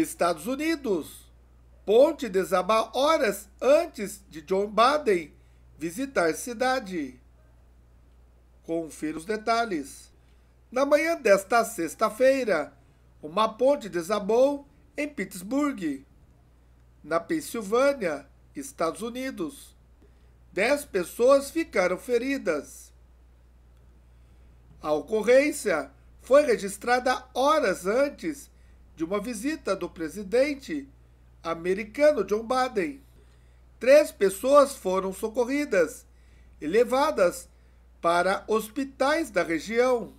Estados Unidos. Ponte desaba horas antes de John Biden visitar cidade. Confira os detalhes. Na manhã desta sexta-feira, uma ponte desabou em Pittsburgh, na Pensilvânia, Estados Unidos. Dez pessoas ficaram feridas. A ocorrência foi registrada horas antes de uma visita do presidente americano John Biden. Três pessoas foram socorridas e levadas para hospitais da região.